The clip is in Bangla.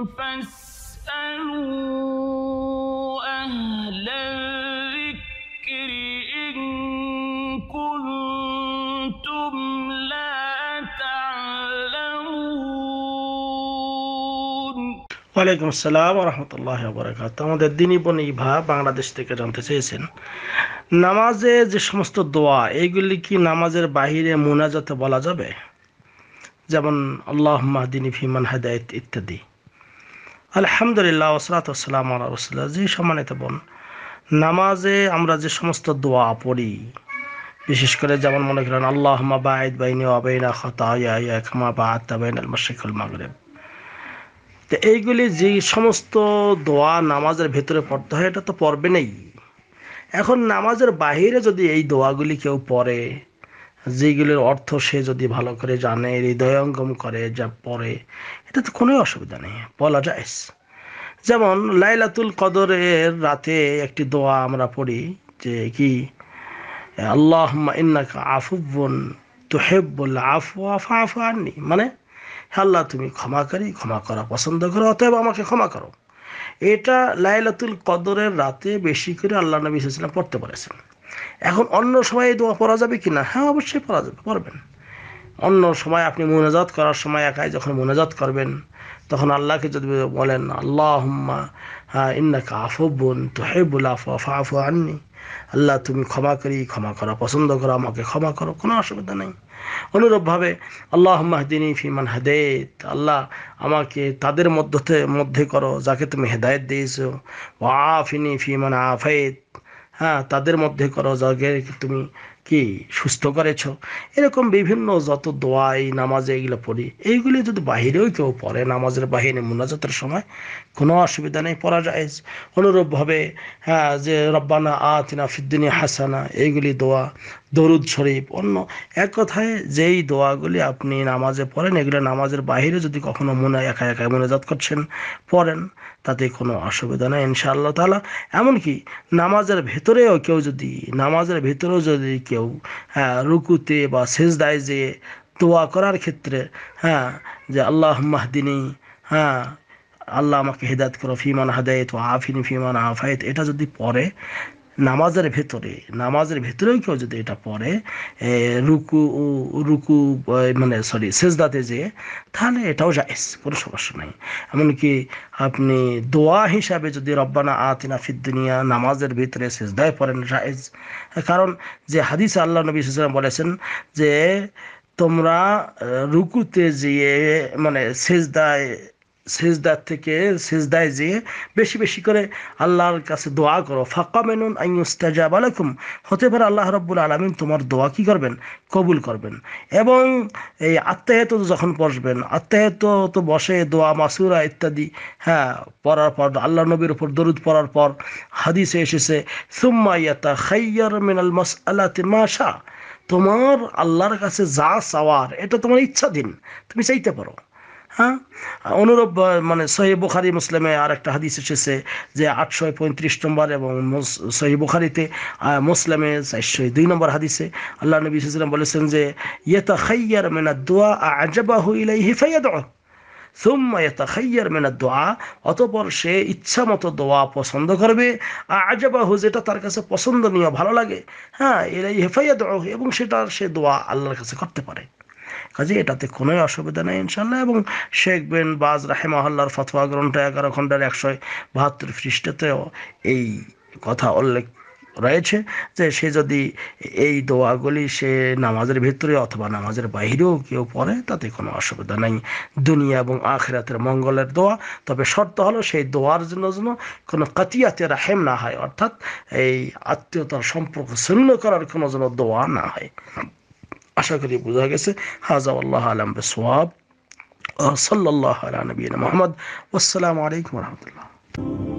ওয়ালাইকুম আসসালাম রহমতুল্লাহ বরাকাত আমাদের দিনী বোন ইভা বাংলাদেশ থেকে জানতে চেয়েছেন নামাজে যে সমস্ত দোয়া এইগুলি কি নামাজের বাহিরে মোনাজাতে বলা যাবে যেমন আল্লাহ মাহদিনী ফিমান হাদায়ত ইত্যাদি আলহামদুলিল্লাহ ওসরাতাম রসুল্লাহ যে সম্মানিত বোন নামাজে আমরা যে সমস্ত দোয়া পড়ি বিশেষ করে যেমন মনে করেন আল্লাহ মাবায়দ বাইনি অবাইনা খতাইয়াকমা বা আত্মাবাইন আল মশিকুল মাগরেব তো এইগুলি যে সমস্ত দোয়া নামাজের ভেতরে পড়তে হয় এটা তো পড়বে নেই এখন নামাজের বাহিরে যদি এই দোয়াগুলি কেউ পড়ে যেগুলির অর্থ সে যদি ভালো করে জানে হৃদয়ঙ্গম করে যা পড়ে এটা তো কোনো অসুবিধা নেই বলা যায় যেমন লাইলাতুল কদরের রাতে একটি দোয়া আমরা পড়ি যে কি আল্লাহ ইন্নাকা আফুবন আফ আফা ফাফু আননি মানে আল্লাহ তুমি ক্ষমা করি ক্ষমা করা পছন্দ করো অতএব আমাকে ক্ষমা করো এটা লাইলাতুল কদরের রাতে বেশি করে আল্লাহ নবী ইসলাম পড়তে পারেছেন এখন অন্য সময় এই দোয়া পড়া যাবে কি না হ্যাঁ অবশ্যই পড়া যাবে পড়বেন অন্য সময় আপনি মোনাজাত করার সময় একাই যখন মোনাজাত করবেন তখন আল্লাহকে যদি বলেন আল্লাহ হ্যাঁ ইন্নাকা বোন তো বোলা আফা আফু আননি আল্লাহ তুমি ক্ষমা করি ক্ষমা করো পছন্দ করো আমাকে ক্ষমা করো কোনো অসুবিধা নেই অনুরূপভাবে আল্লাহ মাহদিনী ফিমান হাদেত আল্লাহ আমাকে তাদের মধ্যে মধ্যে করো যাকে তুমি হেদায়ত দিয়েছো ওয়া আফিনী ফিমান আফেদ হ্যাঁ তাদের মধ্যে করো যাকে তুমি কি সুস্থ করেছ এরকম বিভিন্ন যত দোয়াই নামাজে এইগুলো পড়ি এইগুলি যদি বাহিরেও কেউ পড়ে নামাজের বাহিনী মোনাজাতের সময় কোনো অসুবিধা নেই পড়া যায় অনুরূপভাবে হ্যাঁ যে রব্বানা আতিনা ফিদ্দিনী হাসানা এইগুলি দোয়া দরুদ শরীফ অন্য এক কথায় যেই দোয়াগুলি আপনি নামাজে পড়েন এগুলো নামাজের বাহিরে যদি কখনো মনে একা একা মোনাজাত করছেন পড়েন তাতে কোনো অসুবিধা নেই ইনশাআল্লাহ তালা এমনকি নামাজের ভেতরেও কেউ যদি নামাজের ভেতরেও যদি কেউ কেউ হ্যাঁ রুকুতে বা সেজদায় যে দোয়া করার ক্ষেত্রে হ্যাঁ যে আল্লাহ মাহদিনী হ্যাঁ আল্লাহ আমাকে হেদায়ত করো ফিমান হাদায়ত ও আফিন ফিমান আফায়ত এটা যদি পড়ে নামাজের ভেতরে নামাজের ভেতরেও কেউ যদি এটা পড়ে রুকু রুকু মানে সরি সেজদাতে যে তাহলে এটাও জায়েজ কোনো সমস্যা নেই এমনকি আপনি দোয়া হিসাবে যদি রব্বানা আতিনা ফিদ্দুনিয়া নামাজের ভিতরে সেজদায় পড়েন জায়েজ কারণ যে হাদিস আল্লাহ নবী সাল্লাম বলেছেন যে তোমরা রুকুতে যেয়ে মানে সেজদায় সেজদার থেকে সেজদায় যেয়ে বেশি বেশি করে আল্লাহর কাছে দোয়া করো ফাঁকা মেনুন আইনুস্তাজাব বালাকুম হতে পারে আল্লাহ রব্বুল আলমিন তোমার দোয়া কি করবেন কবুল করবেন এবং এই আত্মায়ত যখন বসবেন আত্মায়ত তো বসে দোয়া মাসুরা ইত্যাদি হ্যাঁ পড়ার পর আল্লাহ নবীর উপর দরুদ পড়ার পর হাদিসে এসেছে সুম্মা খাইয়ার মিনাল মাস আল্লাহ মাসা তোমার আল্লাহর কাছে যা চাওয়ার এটা তোমার ইচ্ছাধীন তুমি চাইতে পারো হ্যাঁ? হ্যাঁ অনুরূপ মানে সহি বুখারি মুসলিমে আর একটা হাদিস এসেছে যে আটশো পঁয়ত্রিশ নম্বর এবং সহি বুখারিতে মুসলিমে চারশো দুই নম্বর হাদিসে আল্লাহ নবী ইসলাম বলেছেন যে ইয়েতা খাইয়ার মেনা দোয়া আজাবা হইলাই হিফাইয়া দোয়া সুম্মা ইয়াতাখাইয়ার মিনাদ দোয়া অতপর সে ইচ্ছা মতো দোয়া পছন্দ করবে আজবাহু যেটা তার কাছে পছন্দনীয় ভালো লাগে হ্যাঁ এরাই হেফাইয়া দোয়া এবং সেটা সে দোয়া আল্লাহর কাছে করতে পারে কাজে এটাতে কোনো অসুবিধা নেই ইনশাল্লাহ এবং শেখ বিন বাজ রাহেমাহল্লার ফতোয়া গ্রন্থ এগারো খণ্ডের একশো বাহাত্তর খ্রিস্টতেও এই কথা উল্লেখ রয়েছে যে সে যদি এই দোয়াগুলি সে নামাজের ভিতরে অথবা নামাজের বাহিরেও কেউ পড়ে তাতে কোনো অসুবিধা নেই দুনিয়া এবং আখেরাতের মঙ্গলের দোয়া তবে শর্ত হলো সেই দোয়ার জন্য যেন কোনো কাতিয়াতে রাহেম না হয় অর্থাৎ এই আত্মীয়তার সম্পর্ক শূন্য করার কোনো যেন দোয়া না হয় আশা করি বোঝা গেছে হাজা আল্লাহ আলম বেসোয়াব সাল্লাহ আলা নবীন মোহাম্মদ আসসালামু আলাইকুম রহমতুল্লাহ